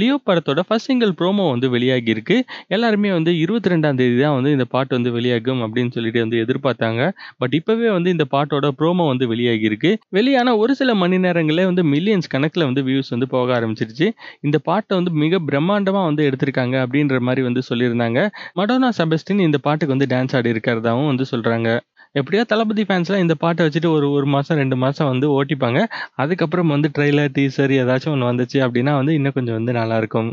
Leo படத்தோட first single promo வந்து வெளியாகி இருக்கு எல்லாருமே வந்து இருபத்தி ரெண்டாம் தேதி தான் வந்து இந்த பாட்டு வந்து வெளியாகும் அப்படின்னு சொல்லிட்டு வந்து எதிர்பார்த்தாங்க பட் இப்பவே வந்து இந்த பாட்டோட ப்ரோமோ வந்து வெளியாகி இருக்கு வெளியான ஒரு சில மணி நேரங்களே வந்து மில்லியன்ஸ் கணக்கில் வந்து வியூஸ் வந்து போக ஆரம்பிச்சிருச்சு இந்த பாட்டை வந்து மிக பிரம்மாண்டமாக வந்து எடுத்திருக்காங்க அப்படின்ற மாதிரி வந்து சொல்லியிருந்தாங்க மடோனா செபஸ்டின் இந்த பாட்டுக்கு வந்து டான்ஸ் ஆடி இருக்கிறதாவும் வந்து சொல்றாங்க எப்படியோ தளபதி ஃபேன்ஸ்லாம் இந்த பாட்டை வச்சுட்டு ஒரு ஒரு மாதம் ரெண்டு மாதம் வந்து ஓட்டிப்பாங்க அதுக்கப்புறம் வந்து ட்ரெய்லர் டீசர் ஏதாச்சும் ஒன்று வந்துச்சு அப்படின்னா வந்து இன்னும் கொஞ்சம் வந்து நல்லாயிருக்கும்